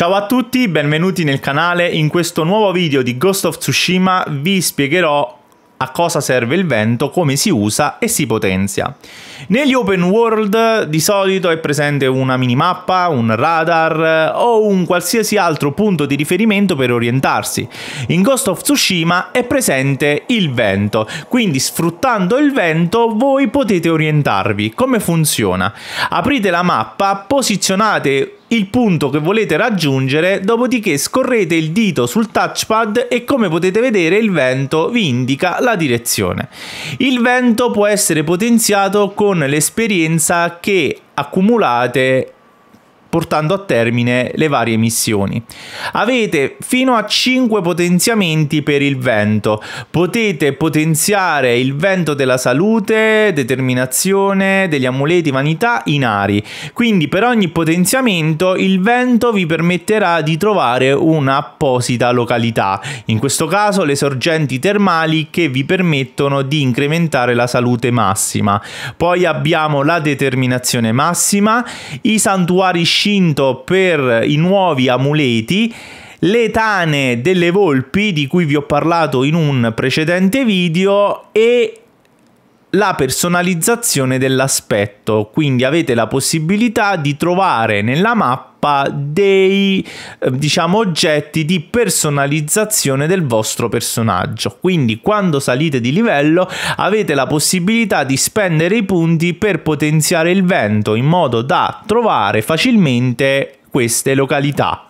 Ciao a tutti, benvenuti nel canale. In questo nuovo video di Ghost of Tsushima vi spiegherò a cosa serve il vento, come si usa e si potenzia. Negli open world di solito è presente una minimappa, un radar o un qualsiasi altro punto di riferimento per orientarsi. In Ghost of Tsushima è presente il vento, quindi sfruttando il vento voi potete orientarvi. Come funziona? Aprite la mappa, posizionate il punto che volete raggiungere, dopodiché scorrete il dito sul touchpad e come potete vedere il vento vi indica la direzione. Il vento può essere potenziato con l'esperienza che accumulate portando a termine le varie missioni. Avete fino a 5 potenziamenti per il vento. Potete potenziare il vento della salute, determinazione, degli amuleti, vanità in ari. Quindi per ogni potenziamento il vento vi permetterà di trovare un'apposita località. In questo caso le sorgenti termali che vi permettono di incrementare la salute massima. Poi abbiamo la determinazione massima, i santuari recinto per i nuovi amuleti le tane delle volpi di cui vi ho parlato in un precedente video e la personalizzazione dell'aspetto, quindi avete la possibilità di trovare nella mappa dei eh, diciamo oggetti di personalizzazione del vostro personaggio. Quindi quando salite di livello avete la possibilità di spendere i punti per potenziare il vento in modo da trovare facilmente queste località.